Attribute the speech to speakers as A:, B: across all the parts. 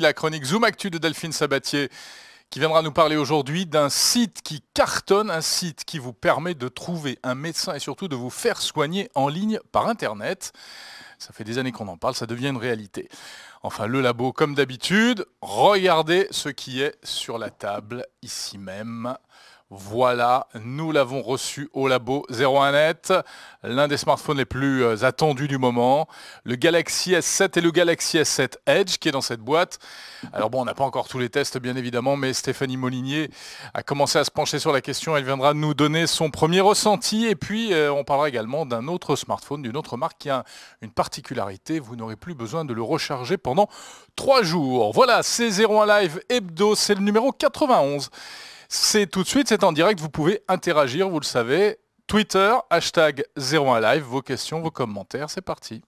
A: la chronique Zoom Actu de Delphine Sabatier qui viendra nous parler aujourd'hui d'un site qui cartonne, un site qui vous permet de trouver un médecin et surtout de vous faire soigner en ligne par Internet. Ça fait des années qu'on en parle, ça devient une réalité. Enfin, le labo, comme d'habitude, regardez ce qui est sur la table ici même. Voilà, nous l'avons reçu au labo 01net, l'un des smartphones les plus euh, attendus du moment, le Galaxy S7 et le Galaxy S7 Edge qui est dans cette boîte. Alors bon, on n'a pas encore tous les tests bien évidemment, mais Stéphanie Molinier a commencé à se pencher sur la question, elle viendra nous donner son premier ressenti et puis euh, on parlera également d'un autre smartphone, d'une autre marque qui a une particularité, vous n'aurez plus besoin de le recharger pendant trois jours. Voilà, c'est 01 Live Hebdo, c'est le numéro 91. C'est tout de suite, c'est en direct, vous pouvez interagir, vous le savez. Twitter, hashtag 01Live, vos questions, vos commentaires, c'est parti.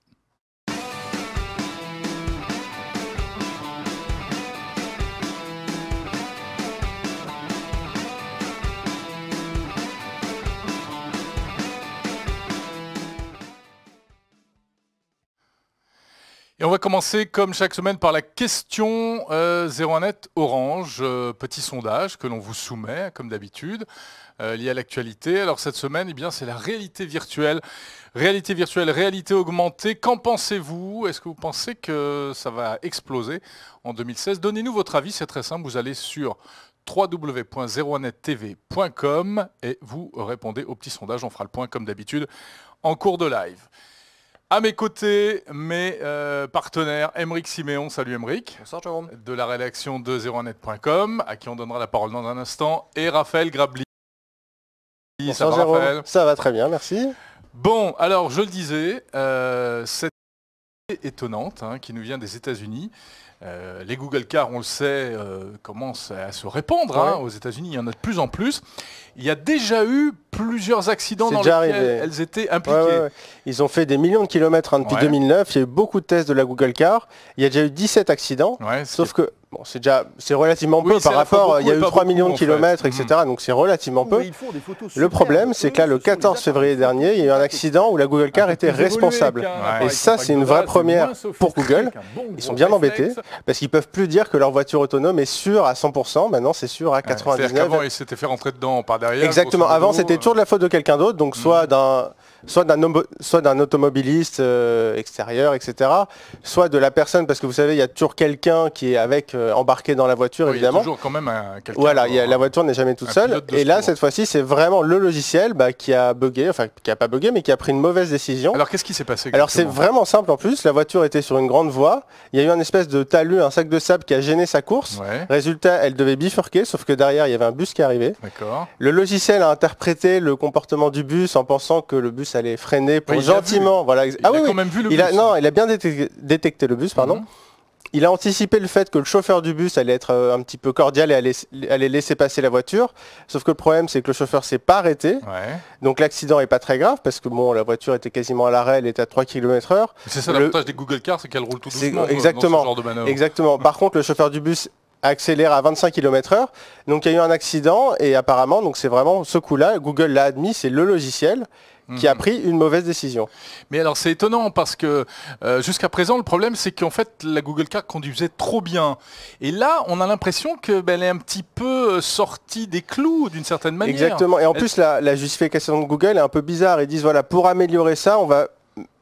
A: Et on va commencer comme chaque semaine par la question 01net euh, Orange, euh, petit sondage que l'on vous soumet comme d'habitude, euh, lié à l'actualité. Alors cette semaine, eh bien, c'est la réalité virtuelle. Réalité virtuelle, réalité augmentée, qu'en pensez-vous Est-ce que vous pensez que ça va exploser en 2016 Donnez-nous votre avis, c'est très simple, vous allez sur www.01nettv.com et vous répondez au petit sondage, on fera le point comme d'habitude en cours de live. À mes côtés, mes euh, partenaires, Emeric Siméon, salut Emeric. De la rédaction de 01net.com, à qui on donnera la parole dans un instant, et Raphaël Grabli. Bonjour ça va, Raphaël Ça va très bien, merci. Bon, alors je le disais, euh, cette étonnante hein, qui nous vient des États-Unis. Euh, les Google Cars, on le sait, commencent à se répandre hein, aux États-Unis, il y en a de plus en plus il y a déjà eu plusieurs accidents dans lesquels elles étaient impliquées. Ils ont fait des millions de kilomètres
B: hein, depuis 2009. Il y a eu beaucoup de tests de la Google Car. Il y a déjà eu 17 accidents. sauf que c'est déjà c'est relativement peu par rapport. Il y a eu 3 millions de kilomètres, mhm. etc. Donc c'est relativement peu. le problème, c'est que là, le 14 février dernier, il y a eu un ah, accident où la Google Car ah, était responsable. Et ça, c'est une vraie première pour Google. Ils sont bien embêtés parce qu'ils peuvent plus dire que leur voiture autonome est sûre à 100%. Maintenant, c'est sûr à 99. Avant,
A: ils s'étaient fait rentrer dedans par Exactement. Avant, c'était euh,
B: toujours de la faute de quelqu'un d'autre, donc soit hmm. d'un soit d'un automobiliste euh, extérieur, etc., soit de la personne, parce que vous savez, il y a toujours quelqu'un qui est avec, euh, embarqué dans la voiture, évidemment. Il y a toujours
A: quand même quelqu'un.
B: Voilà, la voiture n'est jamais toute seule. Et là, cette fois-ci, c'est vraiment le logiciel bah, qui a bugué, enfin qui a pas bugué, mais qui a pris une mauvaise décision. Alors qu'est-ce qui s'est passé Alors c'est vraiment simple en plus, la voiture était sur une grande voie, il y a eu un espèce de talus, un sac de sable qui a gêné sa course. Résultat, elle devait bifurquer, sauf que derrière, il y avait un bus qui arrivait. Le logiciel a interprété le comportement du bus en pensant que le bus ça allait freiner pour gentiment. Voilà. Il a ah quand même vu le bus. non, il a bien détecté, le bus, pardon. Mhm. Il a anticipé le fait que le chauffeur du bus allait être euh, un petit peu cordial et allait, laisser passer la voiture. Sauf que le problème, c'est que le chauffeur s'est pas arrêté. Donc l'accident est pas très grave parce que bon, la voiture était quasiment à l'arrêt, elle était à 3 km heure. C'est ça l'avantage
A: des Google Cars, c'est qu'elle roule tout doucement. Euh, exactement.
B: exactement. Par contre, le chauffeur du bus accélère à 25 km heure. Donc il y a eu un accident et apparemment, donc c'est vraiment ce coup-là, Google l'a admis, c'est le
A: logiciel qui a pris une mauvaise décision. Mais alors c'est étonnant parce que euh, jusqu'à présent le problème c'est qu'en fait la Google Car conduisait trop bien. Et là on a l'impression qu'elle ben, est un petit peu euh, sortie des clous d'une certaine manière. Exactement. Et en plus
B: la, justification de Google est un peu bizarre. Ils disent voilà pour améliorer ça on va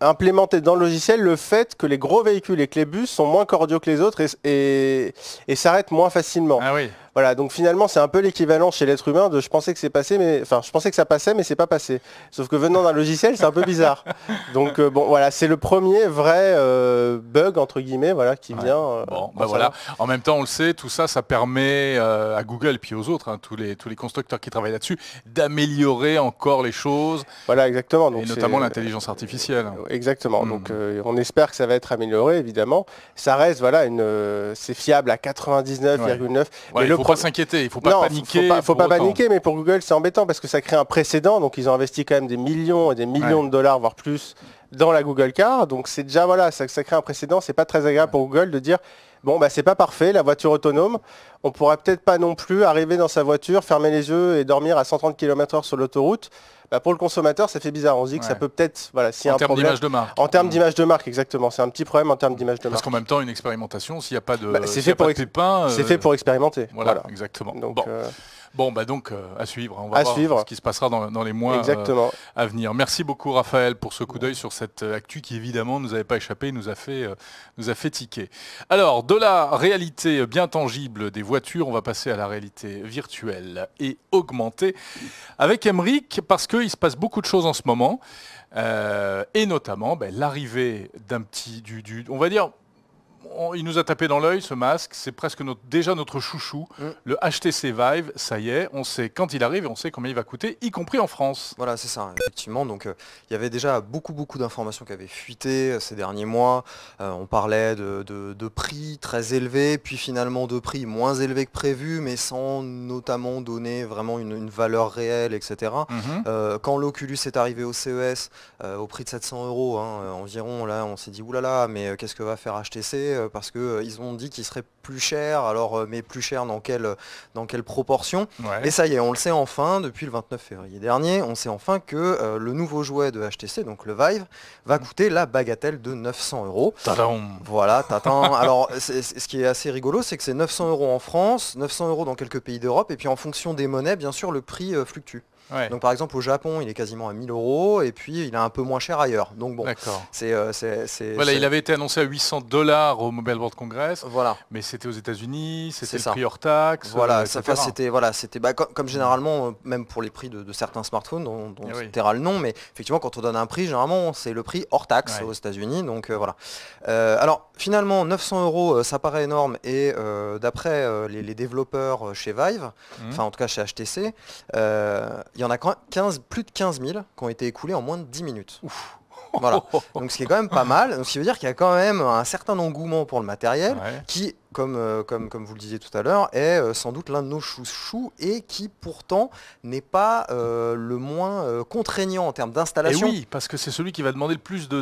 B: implémenter dans le logiciel le fait que les gros véhicules et que les bus sont moins cordiaux que les autres et, et s'arrêtent moins facilement. Ah oui. Voilà, donc finalement c'est un peu l'équivalent chez l'être humain de je pensais que c'est passé, mais enfin je pensais que ça passait, mais c'est pas passé. Sauf que venant d'un logiciel, c'est un peu bizarre. Donc euh, bon, voilà, c'est le premier vrai euh, bug entre guillemets, voilà, qui vient. Euh,
A: bon, bah voilà. En même temps, on le sait, tout ça, ça permet à Google puis aux autres, hein, tous les tous les constructeurs qui travaillent là-dessus, d'améliorer encore les choses. Voilà, exactement. et notamment l'intelligence artificielle. Exactement. Hmm. Donc on espère que ça va être
B: amélioré, évidemment. Ça reste, voilà, une, c'est fiable à 99,9 faut pas s'inquiéter,
A: il faut pas paniquer. Faut pas, faut pas paniquer,
B: mais pour Google, c'est embêtant parce que ça crée un précédent. Donc ils ont investi quand même des millions et des millions de dollars, voire plus, dans la Google Car. Donc c'est déjà voilà, ça, crée un précédent. C'est pas très agréable pour Google de dire bon bah c'est pas parfait la voiture autonome on pourra peut-être pas non plus arriver dans sa voiture fermer les yeux et dormir à 130 km/h sur l'autoroute bah, pour le consommateur, ça fait bizarre. On se dit que ça peut peut-être, voilà, en termes d'image de marque. En termes mm. d'image de marque, exactement. C'est un petit
A: problème en termes d'image de marque. Parce qu'en même temps, une expérimentation, s'il n'y a pas de, bah, c'est fait, euh, pour, expérimenter. Voilà, exactement. Donc, euh, Bon, bah donc euh, à suivre, hein. on va voir ce qui se passera dans, les mois euh, à venir. Merci beaucoup Raphaël pour ce coup d'œil sur cette euh, actu qui évidemment ne nous avait pas échappé, nous a fait, nous a fait tiquer. Alors, de la réalité bien tangible des voitures, on va passer à la réalité virtuelle et augmentée avec Emric parce qu'il se passe beaucoup de choses en ce moment. et notamment ben, l'arrivée d'un petit, du, on va dire, il nous a tapé dans l'œil ce masque, c'est presque notre, déjà notre chouchou. Mm. Le HTC Vive, ça y est, on sait quand il arrive et on sait combien il va coûter, y compris en France. Voilà, c'est ça, effectivement. Donc euh, il y avait déjà beaucoup beaucoup d'informations qui avaient fuité euh, ces derniers mois.
C: Euh, on parlait de, prix très élevés, puis finalement de prix moins élevés que prévu, mais sans notamment donner vraiment une, valeur réelle, etc. Mhm. quand l'Oculus est arrivé au CES au prix de 700 euros hein, environ, là on s'est dit oulala, mais qu'est-ce que va faire HTC euh, parce qu'ils euh, ont dit qu'ils seraient plus cher, alors euh, mais plus cher dans quelle, dans quelle proportion. Et ça y est, on le sait enfin, depuis le 29 février dernier, on sait enfin que euh, le nouveau jouet de HTC, donc le Vive, va mm. coûter la bagatelle de 900 euros. Voilà, t'attends. alors ce qui est assez rigolo, c'est que c'est 900 euros en France, 900 euros dans quelques pays d'Europe, et puis en fonction des monnaies, bien sûr, le prix euh, fluctue. Donc par exemple au Japon il est quasiment à 1000 euros et puis il est un peu moins cher ailleurs. Donc bon, c'est... voilà, il avait
A: été annoncé à 800 dollars au Mobile World Congress. Voilà. Mais c'était aux États-Unis, c'était le prix hors taxe. Voilà, euh, ça fait c'était
C: voilà, c'était bah, comme, généralement euh, même pour les prix de, certains smartphones dont, dont eh oui. le nom, mais effectivement quand on donne un prix, généralement c'est le prix hors taxe aux États-Unis. Donc euh, voilà. alors finalement 900 euros, ça paraît énorme et d'après les, développeurs chez Vive, mmh. enfin en tout cas chez HTC, il y en a quand 15, plus de 15 000 qui ont été écoulés en moins de 10 minutes. Ouf. Voilà. Donc ce qui est quand même pas mal, ce qui veut dire qu'il y a quand même un certain engouement pour le matériel qui, comme, euh, comme, comme vous le disiez tout à l'heure, est euh, sans doute l'un de nos chouchous et qui pourtant n'est pas euh, le moins contraignant en termes d'installation. Et oui,
A: parce que c'est celui qui va demander le plus de,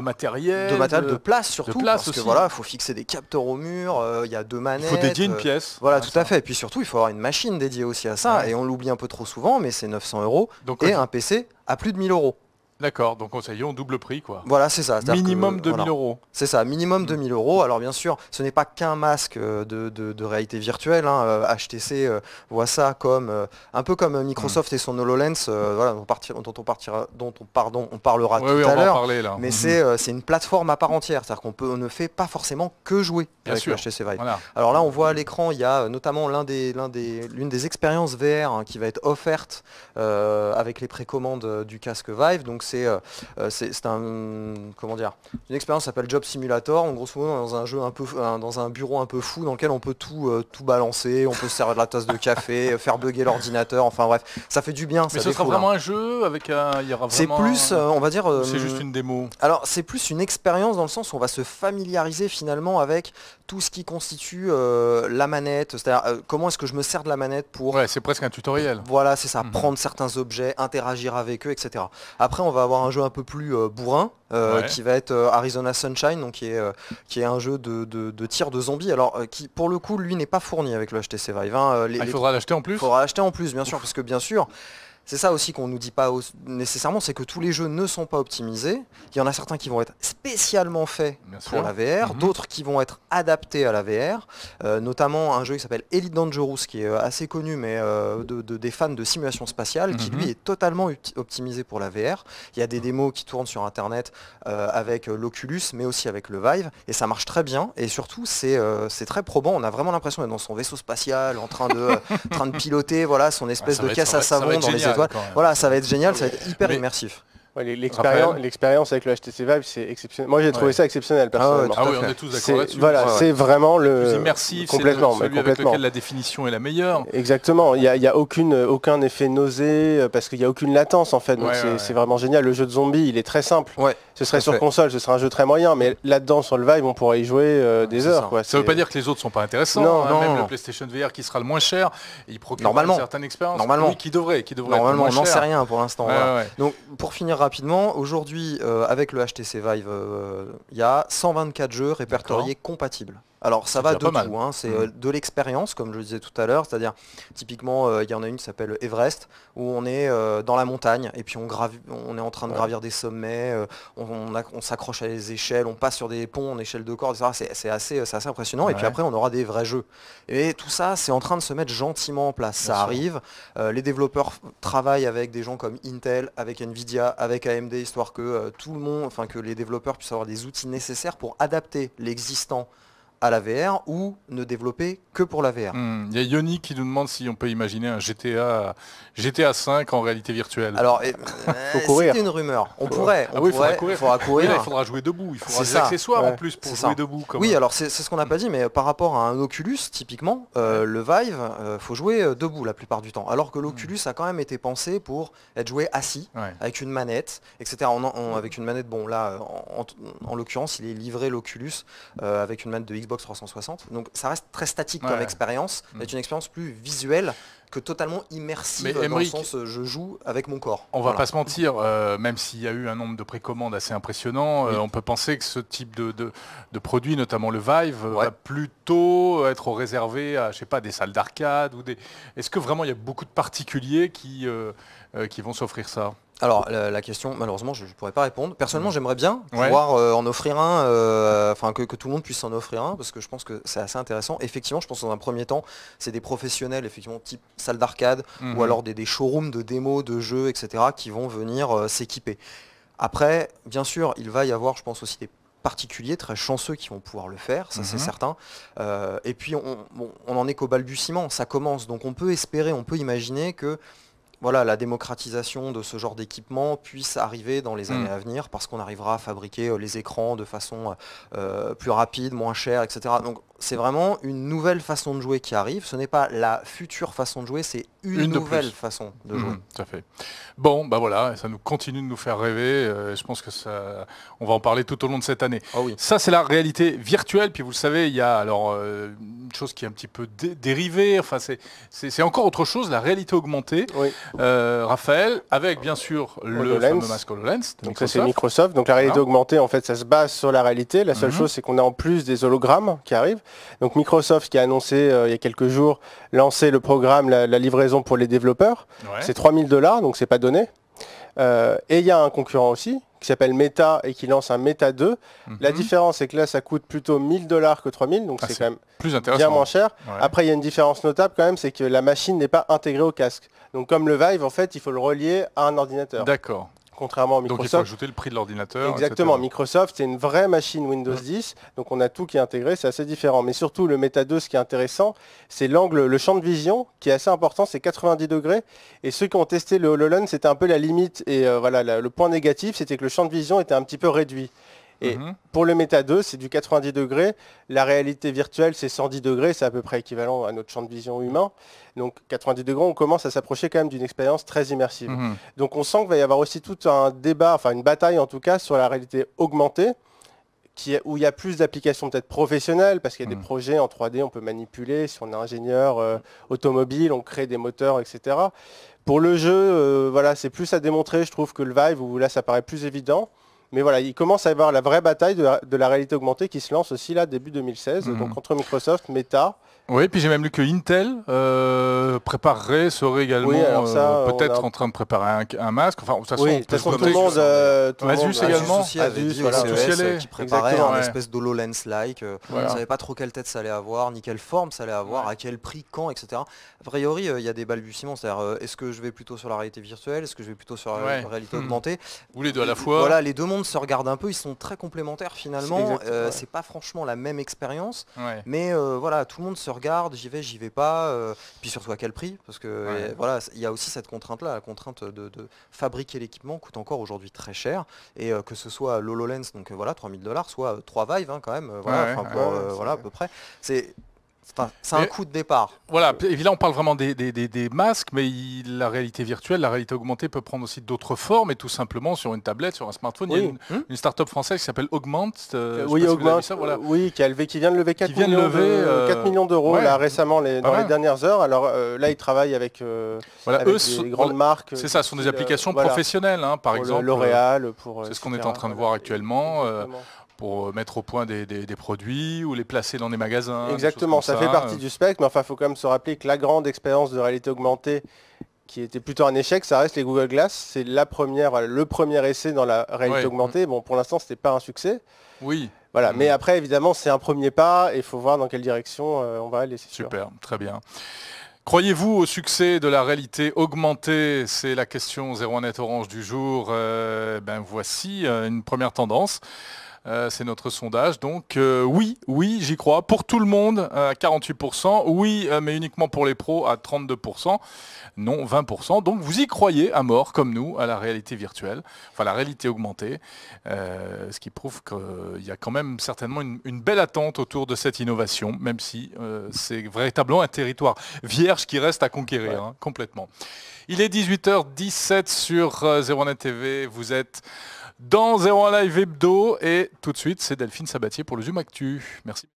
A: matériel. De matériel, de, place surtout. parce que voilà, il faut fixer des
C: capteurs au mur, il y a deux manettes. Il faut dédier une pièce. Voilà, ah, tout à fait. Et puis surtout, il faut avoir une machine dédiée aussi à ça. Et on l'oublie un peu trop souvent, mais c'est 900 euros. et un PC
A: à plus de 1000 euros. D'accord, donc on en double prix quoi.
C: Voilà, c'est ça. Minimum de 2000 euros. C'est ça, minimum 2000 euros. Alors bien sûr, ce n'est pas qu'un masque euh, de, réalité virtuelle. HTC hein, euh, euh, voit ça comme un peu comme Microsoft hmm. et son HoloLens, dont on partira, dont on, pardon, on parlera tout à l'heure. Mais hmm. c'est une plateforme à part entière, c'est-à-dire qu'on ne fait pas forcément que jouer avec HTC Vive. Alors là, on voit à l'écran, il y a notamment l'une des, expériences VR hein, qui va être offerte avec les précommandes du casque Vive. Donc euh, euh, c'est un, comment dire, une expérience s'appelle Job Simulator. En gros dans un jeu un peu, dans un bureau un peu fou, dans lequel on peut tout, euh, tout balancer, on peut se servir de la tasse de café, faire bugger l'ordinateur. Enfin bref, ça fait du bien. Mais ce sera hein. vraiment
A: un jeu avec un, C'est plus, on va dire. c'est juste une démo.
C: Alors c'est plus une expérience dans le sens où on va se familiariser finalement avec tout ce qui constitue euh, la manette, c'est-à-dire euh, comment est-ce que je me sers de la manette pour... Ouais, c'est presque un tutoriel. Voilà, c'est ça, mhm. prendre certains objets, interagir avec eux, etc. Après, on va avoir un jeu un peu plus euh, bourrin, qui va être Arizona Sunshine, donc qui est, qui est un jeu de, tir de zombies, alors qui, pour le coup, lui, n'est pas fourni avec le HTC Vive. Hein, ah, il faudra l'acheter en plus Il faudra l'acheter en plus, bien sûr, parce que bien sûr... C'est ça aussi qu'on ne nous dit pas nécessairement, c'est que tous les jeux ne sont pas optimisés. Il y en a certains qui vont être spécialement faits pour la VR, mhm. d'autres qui vont être adaptés à la VR, euh, notamment un jeu qui s'appelle Elite Dangerous, qui est euh, assez connu, mais euh, de, des fans de simulation spatiale, qui lui mhm. est totalement optimisé pour la VR. Il y a des mhm. démos qui tournent sur Internet avec l'Oculus, mais aussi avec le Vive, et ça marche très bien, et surtout c'est très probant, on a vraiment l'impression d'être dans son vaisseau spatial, en train de, train de piloter voilà, son espèce de caisse à savon dans les étoiles. Voilà, ça va être génial, ça va être hyper
B: immersif. L'expérience avec le HTC Vive, c'est exceptionnel. Moi, j'ai trouvé ça exceptionnel, ah personnellement. Ah on est tous d'accord Voilà, c'est vraiment le... immersif, complètement, la
A: définition est la meilleure.
B: Exactement, il n'y a, a aucune, aucun effet nausée, euh, parce qu'il n'y a aucune latence, en fait. Donc, c'est vraiment génial. Le jeu de zombie il est très simple. ce serait sur console, ce serait un jeu très moyen, mais là-dedans, sur le
A: Vive, on pourrait y jouer euh, des heures. Ça ne veut pas dire que les autres sont pas intéressants. Non, hein. Même le PlayStation VR qui sera le moins cher, il procure certaines expériences. Normalement. Qui devrait, qui devrait Normalement, on n'en sait rien pour l'instant.
C: Donc, pour finir rapidement, aujourd'hui, euh, avec le HTC Vive, euh, il y a 124 jeux répertoriés compatibles. Alors ça va de tout, hein. c'est mmh. euh, de l'expérience, comme je le disais tout à l'heure, c'est-à-dire typiquement euh, il y en a une qui s'appelle Everest, où on est euh, dans la montagne et puis on, on est en train de gravir des sommets, on, s'accroche à des échelles, on passe sur des ponts en échelle de corde, etc. C'est assez, impressionnant, et puis après on aura des vrais jeux. Et tout ça, c'est en train de se mettre gentiment en place, ça arrive, les développeurs travaillent avec des gens comme Intel, avec Nvidia, avec AMD, histoire que tout le monde, enfin que les développeurs puissent avoir des outils nécessaires pour adapter l'existant à la VR ou ne développer que pour la VR.
A: Hmm. Il y a Yoni qui nous demande si on peut imaginer un GTA, GTA 5 en réalité virtuelle. Alors, eh, eh, c'est une rumeur. On pourrait. Ah il faudra courir. Il faudra, jouer debout. Il faudra des accessoires en plus pour jouer debout. oui, alors
C: c'est ce qu'on n'a pas hmm. dit, mais par rapport à un Oculus, typiquement, euh, le Vive, euh, faut jouer euh, debout la plupart du temps. Alors que l'Oculus hmm. a quand même été pensé pour être joué assis, avec une manette, etc. avec une manette, bon là, en, en l'occurrence, il est livré l'Oculus avec une manette de Xbox 360. Donc ça reste très statique comme expérience. Mm. C'est une expérience plus visuelle que totalement immersive Mais, dans le sens euh, je joue avec mon corps.
A: On va pas se mentir, euh, même s'il y a eu un nombre de précommandes assez impressionnant, euh, on peut penser que ce type de, de, produit, notamment le Vive, va plutôt être réservé à je sais pas, des salles d'arcade ou des. Est-ce que vraiment il y a beaucoup de particuliers qui, qui vont s'offrir ça alors la, question, malheureusement, je ne pourrais pas répondre. Personnellement, mm. j'aimerais bien pouvoir
C: euh, en offrir un, euh, enfin que, tout le monde puisse en offrir un, parce que je pense que c'est assez intéressant. Effectivement, je pense que dans un premier temps, c'est des professionnels, effectivement, type salle d'arcade, ou mhm. alors des, showrooms de démos, de jeux, etc., qui vont venir euh, s'équiper. Après, bien sûr, il va y avoir, je pense aussi des particuliers, très chanceux qui vont pouvoir le faire, ça c'est mhm. certain. et puis on, n'en en est qu'au balbutiement, ça commence. Donc on peut espérer, on peut imaginer que voilà, la démocratisation de ce genre d'équipement puisse arriver dans les mm. années à venir parce qu'on arrivera à fabriquer euh, les écrans de façon euh, euh, plus rapide, moins chère, etc c'est vraiment une nouvelle façon de jouer qui arrive. Ce n'est pas la future façon de jouer, c'est une, nouvelle
A: façon de jouer. Mmh, fait. Bon, bah voilà, ça nous continue de nous faire rêver. Euh, je pense que ça, on va en parler tout au long de cette année. Ah ça, c'est la réalité virtuelle. Puis vous le savez, il y a alors euh, une chose qui est un petit peu dérivée. Enfin, c'est encore autre chose, la réalité augmentée. Euh, Raphaël, avec bien sûr le fameux masque HoloLens. Donc ça, c'est
B: Microsoft. Donc la réalité augmentée, en fait, ça se base sur la réalité. La seule mmh. chose, c'est qu'on a en plus des hologrammes qui arrivent. Donc Microsoft qui a annoncé euh, il y a quelques jours lancer le programme, la, livraison pour les développeurs, c'est 3000 dollars, donc c'est pas donné. Euh, et il y a un concurrent aussi qui s'appelle Meta et qui lance un Meta 2. La mhm. différence, c'est que là, ça coûte plutôt 1000 dollars que 3000, donc ah, c'est quand même plus bien moins cher. Après, il y a une différence notable quand même, c'est que la machine n'est pas intégrée au casque. Donc comme le Vive, en fait, il faut le relier à un ordinateur. D'accord contrairement à Microsoft. Donc il faut ajouter
A: le prix de l'ordinateur. Exactement,
B: Microsoft, c'est une vraie machine Windows 10, mmh. donc on a tout qui est intégré, c'est assez différent. Mais surtout, le Meta 2, ce qui est intéressant, c'est l'angle, le champ de vision, qui est assez important, c'est 90 degrés. Et ceux qui ont testé le HoloLens, c'était un peu la limite, et euh, voilà, le point négatif, c'était que le champ de vision était un petit peu réduit. Et mhm. pour le Meta 2, c'est du 90 degrés. La réalité virtuelle, c'est 110 degrés. C'est à peu près équivalent à notre champ de vision humain. Donc 90 degrés, on commence à s'approcher quand même d'une expérience très immersive. Mhm. Donc on sent qu'il va y avoir aussi tout un débat, enfin une bataille en tout cas, sur la réalité augmentée. Qui est, où il y a plus d'applications peut-être professionnelles, parce qu'il y a des mhm. projets en 3D, on peut manipuler, si on est ingénieur euh, automobile, on crée des moteurs, etc. Pour le jeu, euh, voilà, c'est plus à démontrer, je trouve, que le Vive, où là, ça paraît plus évident. Mais voilà, il commence à y avoir la vraie bataille de la, réalité augmentée qui se lance aussi là début 2016, mhm. donc entre Microsoft, Meta
A: oui, puis j'ai même lu que Intel euh, préparerait, serait également euh, peut-être en train de préparer un, masque. Enfin, ça de toute façon, tout le monde, euh, tout Asus, également, qui préparait un espèce
C: d'HoloLens-like. Euh, on ne savait pas trop quelle tête ça allait avoir, ni quelle forme ça allait avoir, à quel prix, quand, etc. A priori, il y a des balbutiements, c'est-à-dire est-ce que je vais plutôt sur la réalité virtuelle, est-ce que je vais plutôt sur la réalité hmm. augmentée Ou les deux à la fois. Voilà, les deux mondes se regardent un peu, ils sont très complémentaires finalement. C'est pas franchement la même expérience, mais voilà, tout le monde se regarde, j'y vais, j'y vais pas, euh, puis surtout à quel prix, parce que voilà, il y a aussi cette contrainte-là, la contrainte de, fabriquer l'équipement coûte encore aujourd'hui très cher, et euh, que ce soit l'HoloLens, donc euh, voilà, 3000 dollars, soit 3 Vive hein, quand même, voilà, voilà à peu près. C'est c'est un, coup de départ.
A: Voilà, et on parle vraiment des, masques, mais la réalité virtuelle, la réalité augmentée peut prendre aussi d'autres formes, et tout simplement sur une tablette, sur un smartphone. Il y a hum. une, start-up française qui s'appelle Augment. Euh, oui, Augment,
B: oui, qui, qui vient de lever 4 euh, millions, d'euros récemment, les, dans les dernières heures. Alors euh, là, ils travaillent avec, des grandes marques. C'est ça, ce sont des applications professionnelles, hein, par exemple. L'Oréal,
A: pour... C'est ce qu'on est en train de voir actuellement pour euh, mettre au point des, produits ou les placer dans des magasins. Exactement, ça, fait partie euh.
B: du spectre, mais enfin, il faut quand même se rappeler que la grande expérience de réalité augmentée, qui était plutôt un échec, ça reste les Google Glass. C'est la première, euh, le premier essai dans la réalité augmentée. Bon, pour l'instant, c'était pas un succès. Oui. Voilà, mm. mais après, évidemment, c'est un premier pas et il faut voir dans quelle direction on va aller. Super,
A: très bien. Croyez-vous au succès de la réalité augmentée C'est la question 01net Orange du jour. ben voici une première tendance. Euh, c'est notre sondage. Donc euh, oui, oui, j'y crois. Pour tout le monde, à euh, 48%. Oui, mais uniquement pour les pros, à 32%. Non, 20%. Donc vous y croyez à mort, comme nous, à la réalité virtuelle, enfin la réalité augmentée. ce qui prouve qu'il y a quand même certainement une, belle attente autour de cette innovation, même si c'est véritablement un territoire vierge qui reste à conquérir, hein, complètement. Il est 18h17 sur 01 TV. Vous êtes dans 01 Live Hebdo. Et tout de suite, c'est Delphine Sabatier pour le Zoom Actu. Merci.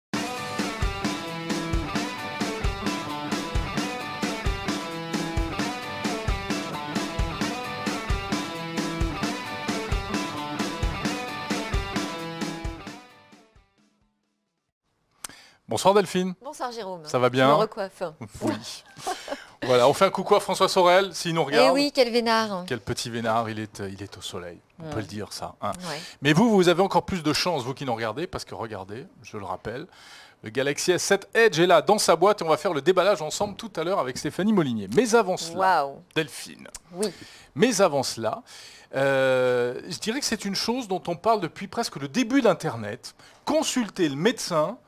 A: Bonsoir Delphine. Bonsoir Jérôme. Ça va bien Je me recoiffe. Oui. Voilà, on fait un coucou à François Sorel, s'il nous eh regarde. Eh oui,
D: quel vénard.
A: Quel petit vénard, il est, il est au soleil. On peut le dire, ça. Hein. Mais vous, vous avez encore plus de chance, vous qui nous regardez, parce que regardez, je le rappelle, le Galaxy S7 Edge est là, dans sa boîte, et on va faire le déballage ensemble tout à l'heure avec Stéphanie Molinier. Mais avant cela, Delphine. Oui. Mais avant cela, euh, je dirais que c'est une chose dont on parle depuis presque le début d'Internet. Consulter le médecin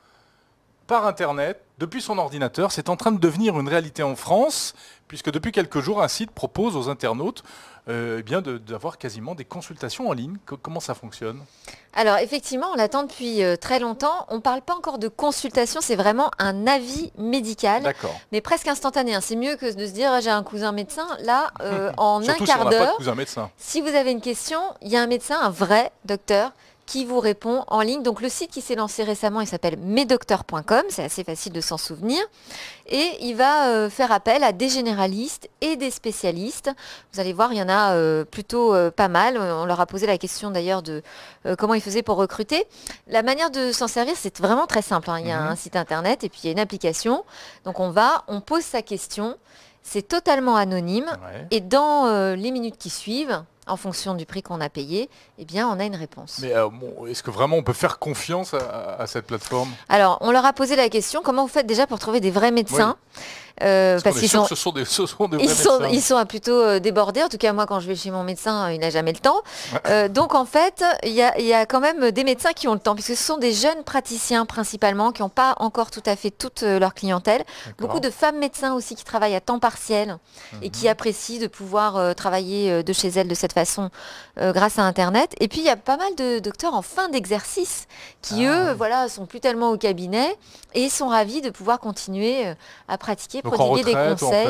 A: par Internet depuis son ordinateur, c'est en train de devenir une réalité en France, puisque depuis quelques jours, un site propose aux internautes euh, eh bien d'avoir quasiment des consultations en ligne. comment ça fonctionne
D: Alors effectivement, on l'attend depuis euh, très longtemps. On ne parle pas encore de consultation, c'est vraiment un avis médical, mais presque instantané. Hein. C'est mieux que de se dire ah, j'ai un cousin médecin. Là, euh, en un quart d'heure, si vous avez une question, il y a un médecin, un vrai docteur, qui vous répond en ligne. Donc le site qui s'est lancé récemment, il s'appelle mesdocteurs.com, c'est assez facile de s'en souvenir. Et il va euh, faire appel à des généralistes et des spécialistes. Vous allez voir, il y en a euh, plutôt euh, pas mal. On leur a posé la question d'ailleurs de comment ils faisaient pour recruter. La manière de s'en servir, c'est vraiment très simple. Hein. Il y a mhm. un site internet et puis il y a une application. Donc on va, on pose sa question. C'est totalement anonyme. Et dans les minutes qui suivent, en fonction du prix qu'on a payé, eh bien, on a une réponse.
A: Mais euh, est-ce que vraiment on peut faire confiance à, cette plateforme
D: Alors, on leur a posé la question, comment vous faites déjà pour trouver des vrais médecins euh, parce ce sont ils, sont, ils plutôt euh, débordés. En tout cas, moi, quand je vais chez mon médecin, euh, il n'a jamais le temps. Euh, donc, en fait, il y a, quand même des médecins qui ont le temps, puisque ce sont des jeunes praticiens principalement, qui n'ont pas encore tout à fait toute leur clientèle. Beaucoup de femmes médecins aussi qui travaillent à temps partiel et qui mhm. apprécient de pouvoir travailler de chez elles de cette façon grâce à Internet. Et puis, il y a pas mal de docteurs en fin d'exercice qui, ah eux, voilà, sont plus tellement au cabinet et sont ravis de pouvoir continuer à pratiquer des conseils.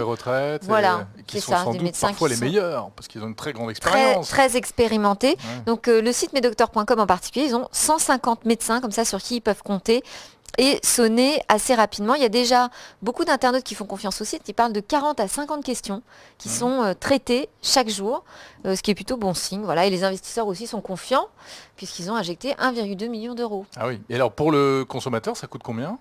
D: voilà, qui sont parfois les
A: meilleurs, parce qu'ils ont une très grande expérience. Très,
D: très expérimentés. Donc euh, le site mesdocteurs.com en particulier, ils ont 150 médecins comme ça sur qui ils peuvent compter et sonner assez rapidement. Il y a déjà beaucoup d'internautes qui font confiance au site, qui parlent de 40 à 50 questions qui sont euh, traitées chaque jour, euh, ce qui est plutôt bon signe. Voilà. Et les investisseurs aussi sont confiants puisqu'ils ont injecté 1,2 million d'euros.
A: Ah oui, et alors pour le consommateur, ça coûte combien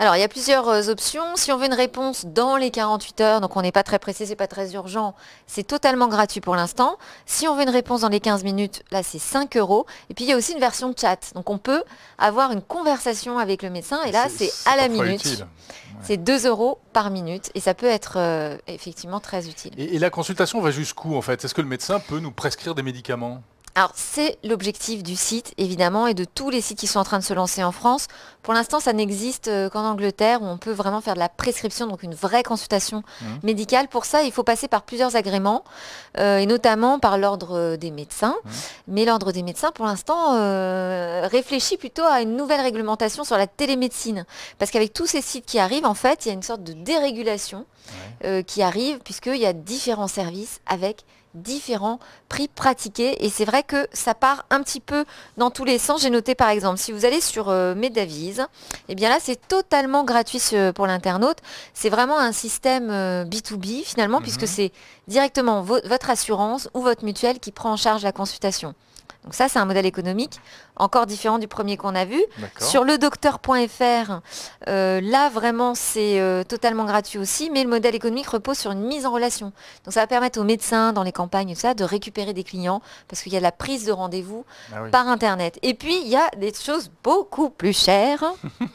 D: alors, il y a plusieurs euh, options. Si on veut une réponse dans les 48 heures, donc on n'est pas très pressé, c'est pas très urgent, c'est totalement gratuit pour l'instant. Si on veut une réponse dans les 15 minutes, là, c'est 5 euros. Et puis, il y a aussi une version chat. Donc, on peut avoir une conversation avec le médecin. Et là, c'est à la minute. C'est 2 euros par minute et ça peut être euh, effectivement très utile.
A: et, la consultation va jusqu'où en fait Est-ce que le médecin peut nous prescrire des médicaments
D: alors c'est l'objectif du site évidemment et de tous les sites qui sont en train de se lancer en France. Pour l'instant ça n'existe euh, qu'en Angleterre où on peut vraiment faire de la prescription, donc une vraie consultation mmh. médicale. Pour ça il faut passer par plusieurs agréments euh, et notamment par l'ordre des médecins. Mmh. Mais l'ordre des médecins pour l'instant euh, réfléchit plutôt à une nouvelle réglementation sur la télémédecine. Parce qu'avec tous ces sites qui arrivent en fait il y a une sorte de dérégulation qui arrive puisqu'il y a différents services avec différents prix pratiqués. Et c'est vrai que ça part un petit peu dans tous les sens. J'ai noté par exemple, si vous allez sur euh, et eh bien là c'est totalement gratuit pour l'internaute. C'est vraiment un système B2B euh, finalement, puisque mhm. c'est directement votre assurance ou votre mutuelle qui prend en charge la consultation. Donc ça, c'est un modèle économique encore différent du premier qu'on a vu. Sur ledocteur.fr, euh, là vraiment c'est euh, totalement gratuit aussi, mais le modèle économique repose sur une mise en relation. Donc ça va permettre aux médecins dans les campagnes ça de récupérer des clients parce qu'il y a la prise de rendez-vous ah par internet. Et puis il y a des choses beaucoup plus chères.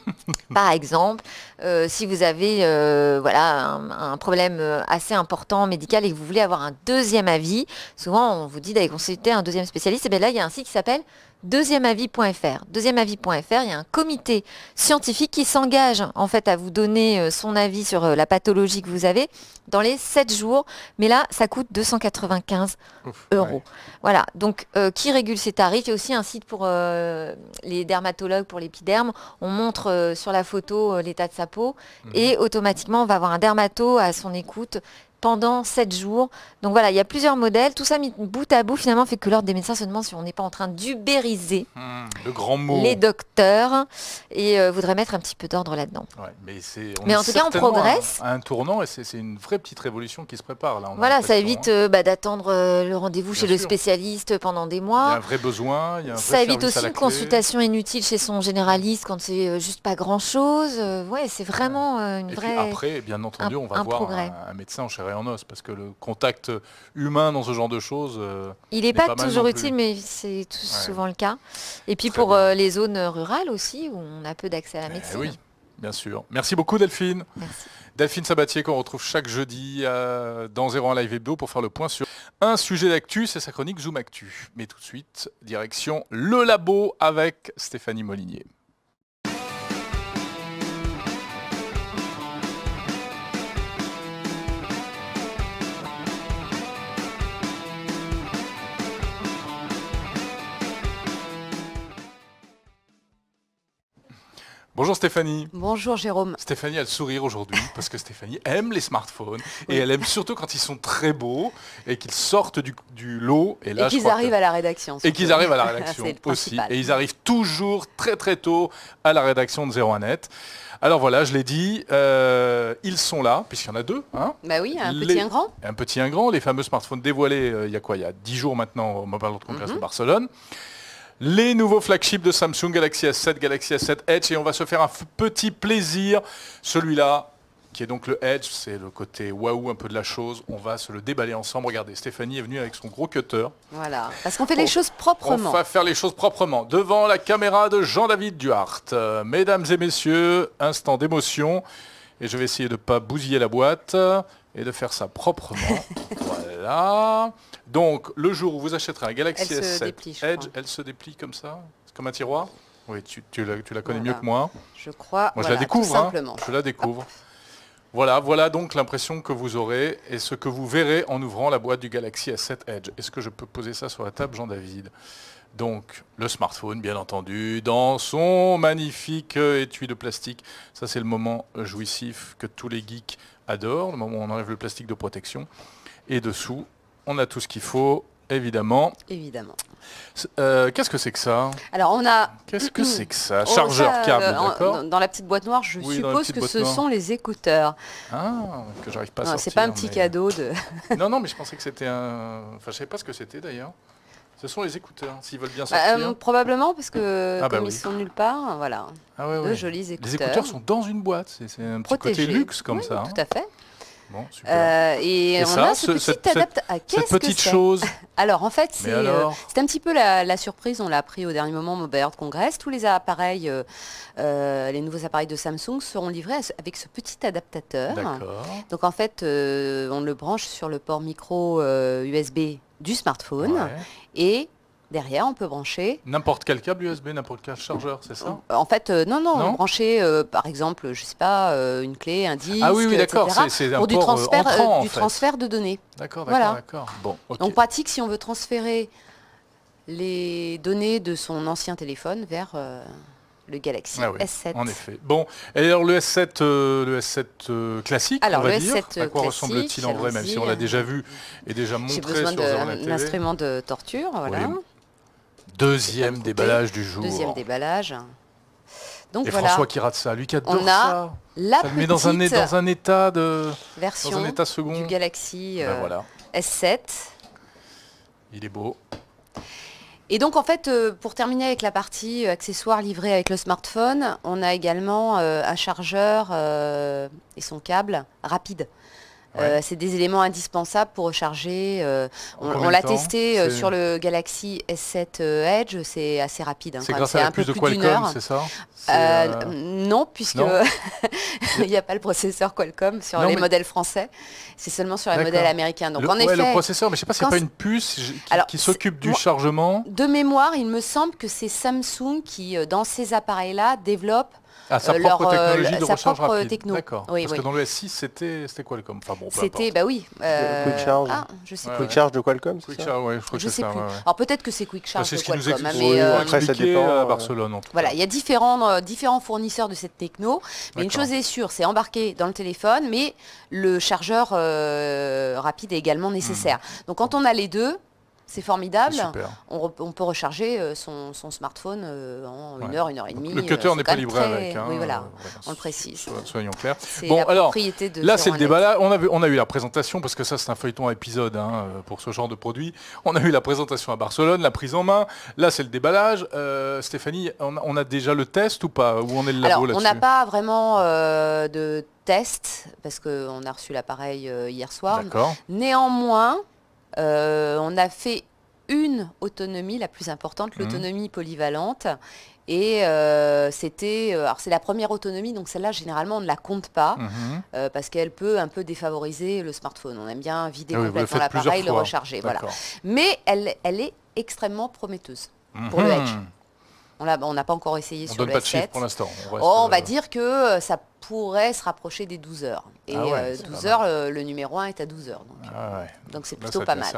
D: par exemple, euh, si vous avez euh, voilà un, problème assez important médical et que vous voulez avoir un deuxième avis, souvent on vous dit d'aller consulter un deuxième spécialiste. Et bien là il y a un site qui s'appelle deuxièmeavis.fr. Deuxièmeavis.fr, il y a un comité scientifique qui s'engage en fait à vous donner euh, son avis sur euh, la pathologie que vous avez dans les 7 jours. Mais là, ça coûte 295 euros. Voilà, donc euh, qui régule ces tarifs Il y a aussi un site pour les dermatologues, pour l'épiderme. On montre sur la photo l'état de sa peau mhm. et automatiquement, on va avoir un dermato à son écoute pendant 7 jours. Donc voilà, il y a plusieurs modèles. Tout ça bout à bout finalement fait que l'ordre des médecins se demande si on n'est pas en train d'ubériser
A: le hmm, grand les
D: docteurs et euh, voudrait mettre un petit peu d'ordre là-dedans.
A: mais, en tout cas, on progresse. un, tournant et c'est une vraie petite révolution qui se prépare là. voilà, ça évite
D: hein. euh, bah, d'attendre euh, le rendez-vous chez le spécialiste pendant des mois. Il y a un vrai
A: besoin. ça évite aussi une consultation
D: inutile chez son généraliste quand c'est juste pas grand-chose. ouais, c'est vraiment une vraie. après,
A: bien entendu, on va voir un, médecin en chirurgie en os, parce que le contact humain dans ce genre de choses. Euh, Il n'est pas, toujours utile, mais c'est souvent
D: le cas. Et puis pour euh, les zones rurales aussi, où on a peu d'accès à la eh médecine. oui,
A: bien sûr. Merci beaucoup Delphine. Delphine Sabatier qu'on retrouve chaque jeudi euh, dans 01 Live Hebdo pour faire le point sur un sujet d'actu, c'est sa chronique Zoom Actu. Mais tout de suite, direction le labo avec Stéphanie Molinier. Bonjour Stéphanie. Bonjour Jérôme. Stéphanie a le sourire aujourd'hui parce que Stéphanie aime les smartphones et elle aime surtout quand ils sont très beaux et qu'ils sortent du, lot. Et, là, qu'ils arrivent à la rédaction. Et qu'ils arrivent à la rédaction aussi. Et ils arrivent toujours très très tôt à la rédaction de 01net. Alors voilà, je l'ai dit, euh, ils sont là, puisqu'il y en a deux.
E: Ben oui, un petit et un grand.
A: Un petit et un grand, les fameux smartphones dévoilés euh, il y a quoi Il y a 10 jours maintenant au Mobile World Congress mhm. de Barcelone les nouveaux flagships de Samsung, Galaxy S7, Galaxy S7 Edge, et on va se faire un petit plaisir. Celui-là, qui est donc le Edge, c'est le côté waouh un peu de la chose. On va se le déballer ensemble. Regardez, Stéphanie est venue avec son gros cutter.
E: Voilà, parce qu'on fait les choses proprement. On va
A: faire les choses proprement. Devant la caméra de Jean-David Duarte. Euh, mesdames et messieurs, instant d'émotion. Et je vais essayer de ne pas bousiller la boîte et de faire ça proprement. voilà. Donc, le jour où vous achèterez un Galaxy S7 Edge, elle se déplie comme ça Comme un tiroir Oui, tu, la, connais mieux que moi. Je crois. Moi, je la découvre. Hein. simplement. Je la découvre. Voilà, voilà donc l'impression que vous aurez et ce que vous verrez en ouvrant la boîte du Galaxy S7 Edge. Est-ce que je peux poser ça sur la table, Jean-David donc le smartphone, bien entendu, dans son magnifique euh, étui de plastique. Ça, c'est le moment jouissif que tous les geeks adore, le moment où on enlève le plastique de protection. Et dessous, on a tout ce qu'il faut, évidemment. Évidemment. Euh, qu'est-ce que c'est que ça
E: Alors on a. Qu'est-ce que c'est que ça oh, Chargeur, euh, câble, d'accord. Dans la petite boîte noire, je suppose que ce sont les écouteurs.
A: Ah, que j'arrive pas à sortir. C'est pas un petit cadeau de. non, non, mais je pensais que c'était un. Enfin, je savais pas ce que c'était d'ailleurs. Ce sont les écouteurs, s'ils veulent bien bah, euh, sortir.
E: probablement, parce que ah, bah comme ils sont nulle part, voilà. Ah, jolis écouteurs. Les écouteurs sont
A: dans une boîte, c'est un petit côté luxe comme oui, ça. Hein. Tout à fait. Bon,
E: super. Euh, et, on a ce, petit adaptateur. cette ah, petite chose. Alors en fait, euh, c'est un petit peu la, surprise. On l'a appris au dernier moment au Bayard Congress. Tous les appareils, les nouveaux appareils de Samsung seront livrés avec ce petit adaptateur. Donc en fait, on le branche sur le port micro USB du smartphone. Et Derrière, on peut brancher.
A: N'importe quel câble USB, n'importe quel chargeur, c'est ça
E: euh, En fait, euh, non, non, brancher euh, par exemple, je sais pas, une clé, un disque, ah oui, oui d'accord, c'est pour du transfert, du transfert de données. D'accord, d'accord, voilà. Bon, On pratique si on veut transférer les données de son ancien téléphone vers le Galaxy ah S7. En effet.
A: Bon, et alors le S7, euh, le S7 euh, classique, alors, on va dire. à quoi ressemble-t-il en vrai, même si on l'a déjà vu et déjà montré sur de, un, instrument
E: de torture, voilà.
A: Deuxième déballage du jour. Deuxième
E: déballage. Donc et François qui rate ça, lui qui adore on a ça. La ça met dans un, dans
A: un état de
E: version dans un état second. du Galaxy ben euh, voilà. S7. Il est beau. Et donc en fait, euh, pour terminer avec la partie euh, accessoires livrés avec le smartphone, on a également euh, un chargeur et son câble rapide. Euh, c'est des éléments indispensables pour recharger. Euh, on, l'a testé euh, sur le Galaxy S7 Edge, c'est assez rapide. Hein, c'est grâce à un de Qualcomm, c'est ça Non, puisque il n'y a pas le processeur Qualcomm sur les modèles français. C'est seulement sur les modèles américains. Donc le, en le processeur, mais je sais pas, c'est pas une
A: puce qui, s'occupe du chargement.
E: De mémoire, il me semble que c'est Samsung qui, dans ces appareils-là, développe ah, sa euh, propre euh, technologie de sa recharge propre rapide. Techno. D'accord. Parce que dans
A: le S6, c'était c'était Qualcomm.
E: c'était bah oui. Euh, Quick Charge. Ah, je sais
A: Quick Charge de Qualcomm. Quick ça charge, ouais, je, crois je sais plus.
E: Alors peut-être que c'est Quick Charge. c'est ce hein, Après, ça dépend à Barcelone. voilà, il y a différents différents fournisseurs de cette techno. Mais une chose est sûre, c'est embarqué dans le téléphone, mais le chargeur rapide est également nécessaire. Hmm. Donc quand on a les deux, c'est formidable. On, peut recharger euh, son, smartphone euh, en une heure, une heure et demie. Le euh, cutter n'est pas livré avec. Hein, oui, voilà, on le précise.
A: Soyons clairs. Bon, alors, là, c'est le déballage. on, a eu la présentation, parce que ça, c'est un feuilleton à épisode hein, pour ce genre de produit. On a eu la présentation à Barcelone, la prise en main. Là, c'est le déballage. Stéphanie, on, a déjà le test ou pas Où on est le labo On n'a
E: pas vraiment de test, parce qu'on a reçu l'appareil hier soir. Néanmoins, euh, on a fait une autonomie, la plus importante, mmh. l'autonomie polyvalente. Et euh, c'était, euh, alors c'est la première autonomie, donc celle-là généralement on ne la compte pas mmh. parce qu'elle peut un peu défavoriser le smartphone. On aime bien vider ah complètement l'appareil, le recharger, voilà. Mais elle, est extrêmement prometteuse mmh. pour le Edge. On n'a pas encore essayé sur le pas pour l'instant. On, oh, va dire que ça pourrait se rapprocher des 12 heures. Et 12 ah euh, heures, euh, le, numéro 1 est à 12 heures. Donc
A: ah euh, c'est plutôt pas mal.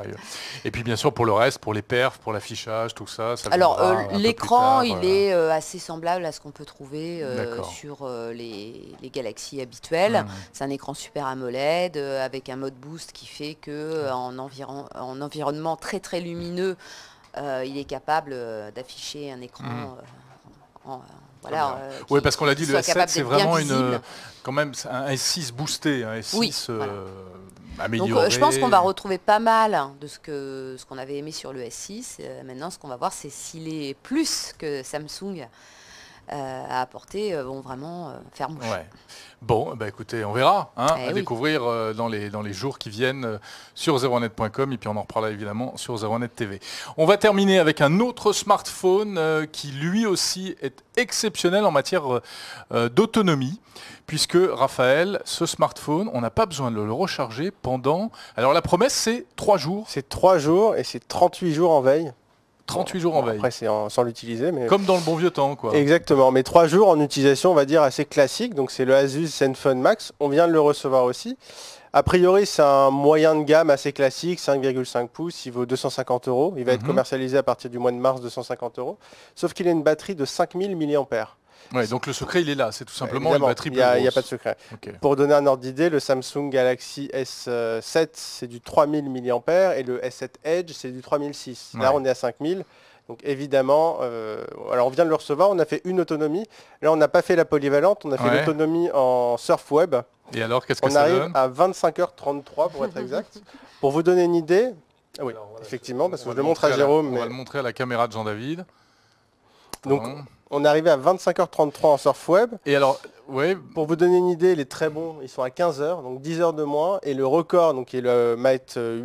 A: Et puis bien sûr pour le reste, pour les perfs, pour l'affichage, tout ça. ça Alors l'écran, il est
E: assez semblable à ce qu'on peut trouver sur les, galaxies habituelles. Mmh. C'est un écran super AMOLED avec un mode boost qui fait qu'en mmh. en, environ, en environnement très très lumineux, il est capable d'afficher un écran mmh. en oui, euh, parce qu'on l'a dit, le S7, c'est vraiment une,
A: quand même un S6 boosté, un S6 euh, amélioré. Donc, euh, je pense qu'on va
E: retrouver pas mal de ce qu'on ce qu'on avait aimé sur le S6. maintenant, ce qu'on va voir, c'est s'il est plus que Samsung euh, à apporter vont euh, vraiment euh, faire mouche.
A: Bon, eh ben, écoutez, on verra, hein, eh à découvrir dans les, dans les jours qui viennent sur 0 netcom et puis on en reparlera évidemment sur 0 net TV. On va terminer avec un autre smartphone qui lui aussi est exceptionnel en matière d'autonomie, puisque Raphaël, ce smartphone, on n'a pas besoin de le recharger pendant... Alors la promesse, c'est 3 jours. C'est 3 jours et c'est 38 jours en veille. 38 jours en veille. Après, c'est sans l'utiliser. mais Comme dans le bon vieux temps, quoi.
B: Exactement, mais 3 jours en utilisation, on va dire, assez classique. Donc c'est le Asus Zenfone Max. On vient de le recevoir aussi. A priori, c'est un moyen de gamme assez classique, 5,5 pouces, il vaut 250 euros. Il va être mhm. commercialisé à partir du mois de mars, 250 euros. Sauf qu'il a une batterie de 5000 mAh
A: donc le secret, il est là, c'est tout simplement une batterie plus Il n'y a, pas de secret.
B: Pour donner un ordre d'idée, le Samsung Galaxy S7, c'est du 3000 mAh et le S7 Edge, c'est du 3006. Là, on est à 5000. Donc évidemment, euh, alors on vient de le recevoir, on a fait une autonomie. Là, on n'a pas fait la polyvalente, on a fait l'autonomie en surf web.
A: Et alors, qu'est-ce que ça donne
B: On arrive à 25h33 pour être exact. pour vous donner une idée, ah oui, effectivement, parce que je le montre à Jérôme. On va le
A: montrer à la caméra de Jean-David. Donc, on est arrivé à
B: 25h33 en surf web. Et alors, Pour vous donner une idée, il est très bon. ils sont à 15h, donc 10 h de moins. Et le record, donc qui est le Mate 8, euh,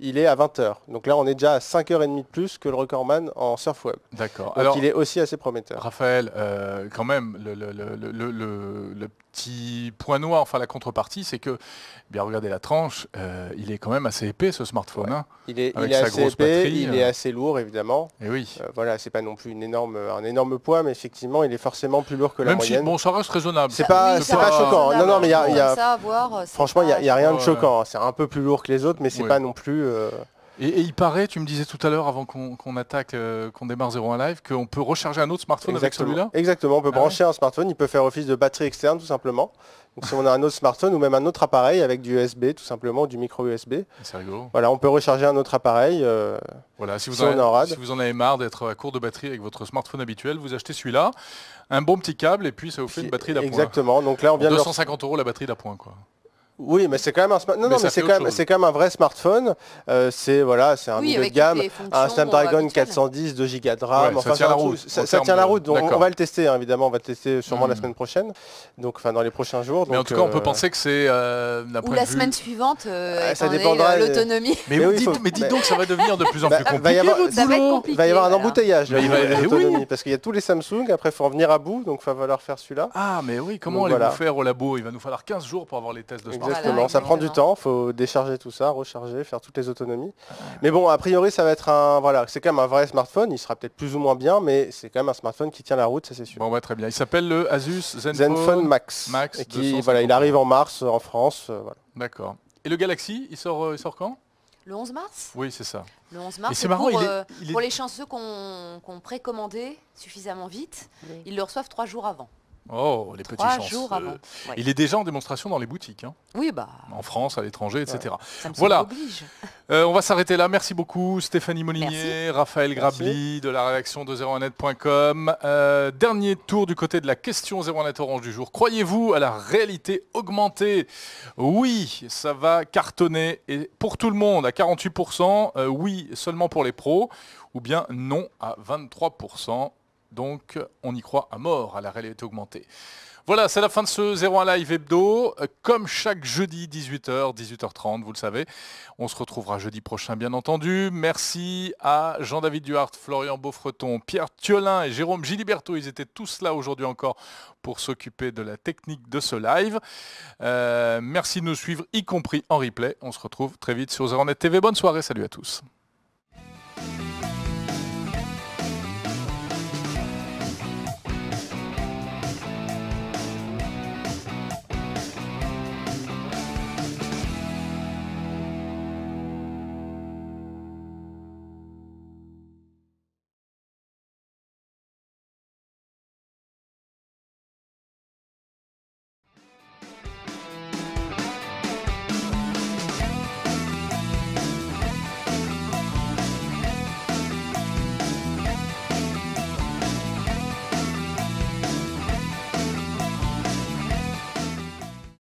B: il est à 20h. Donc là, on est déjà à 5h30 de plus que le recordman en surf web.
A: D'accord. Alors, il est aussi assez prometteur. Raphaël, euh, quand même, le, le petit point noir, enfin la contrepartie, c'est que, eh bien regardez la tranche, euh, il est quand même assez épais ce smartphone. Hein. il est, assez épais, il euh. est
B: assez lourd évidemment. Et eh oui. Euh, voilà, c'est pas non plus une énorme, un énorme poids, mais effectivement, il est forcément plus lourd que la même Si, bon,
A: ça reste raisonnable. C'est pas, pas, choquant. Hein. Non, mais il y
D: a,
B: franchement, il n'y a,
A: rien de choquant. Hein. C'est un peu plus lourd que les autres, mais c'est pas non plus. Et, il paraît, tu me disais tout à l'heure avant qu'on attaque, euh, qu'on démarre 01 Live, qu'on peut recharger un autre smartphone avec celui-là Exactement, on peut ah brancher
B: un smartphone, il peut faire office de batterie externe tout simplement. Donc si on a un autre smartphone ou même un autre appareil avec du USB tout simplement, du micro USB. Voilà, on peut recharger un autre appareil. Euh, voilà,
A: si vous, en avez, si vous en avez marre d'être à court de batterie avec votre smartphone habituel, vous achetez celui-là, un bon petit câble et puis ça vous fait une batterie d'appoint. Exactement,
B: donc là on vient 250
A: de euros la batterie d'appoint quoi. Oui, mais c'est quand même un non, non, c'est quand,
B: même un vrai smartphone. Euh, c'est voilà, c'est un milieu de gamme, un Snapdragon 410, 2 Go de RAM. ça tient la route. Ça, tient la route. Donc on va le tester hein, évidemment, on va le tester sûrement la hmm. semaine prochaine. Donc enfin dans les prochains jours. mais en tout cas, on peut euh, penser
A: que c'est euh,
B: ou la semaine
E: suivante. Ah, ça dépendra l'autonomie. Mais,
B: dites, donc, ça
A: va devenir de plus en bah, plus
B: compliqué. Il va y avoir un embouteillage parce qu'il y a tous les Samsung. Après, il faut en venir à bout, donc il va falloir faire
A: celui-là. Ah, mais oui, comment allez-vous faire au labo Il va nous falloir 15 jours pour avoir les tests de Exactement, ça prend du
B: temps, faut décharger tout ça, recharger, faire toutes les autonomies. Mais bon, a priori, ça va être un voilà, c'est quand même un vrai smartphone, il sera peut-être plus ou moins bien, mais c'est quand même un smartphone qui tient la route, ça c'est sûr. Bon, bah,
A: très bien. Il s'appelle le
B: Asus Zenfone, Max, et voilà, il arrive en mars euh, en France, euh, D'accord.
A: Et le Galaxy, il sort euh, sort quand
E: le 11 mars Oui, c'est ça. Le 11 mars, c'est pour, pour les chanceux qu'on qu précommandé suffisamment vite, ils le reçoivent trois jours avant.
A: Oh, les petits chances. Euh, il est déjà en démonstration dans les boutiques. Hein. Oui, bah. En France, à l'étranger, etc. voilà. Euh, on va s'arrêter là. Merci beaucoup, Stéphanie Molinier, Raphaël Grabli de la réaction de 01net.com. Euh, dernier tour du côté de la question 01net Orange du jour. Croyez-vous à la réalité augmentée Oui, ça va cartonner. Et pour tout le monde, à 48%, oui, seulement pour les pros, ou bien non à 23%. Donc on y croit à mort à la réalité augmentée. Voilà, c'est la fin de ce 01 Live Hebdo. Comme chaque jeudi, 18h, 18h30, vous le savez. On se retrouvera jeudi prochain, bien entendu. Merci à Jean-David Duhart, Florian Beaufreton, Pierre Thiolin et Jérôme Giliberto. Ils étaient tous là aujourd'hui encore pour s'occuper de la technique de ce live. Euh, merci de nous suivre, y compris en replay. On se retrouve très vite sur 01 TV. Bonne soirée, salut à tous.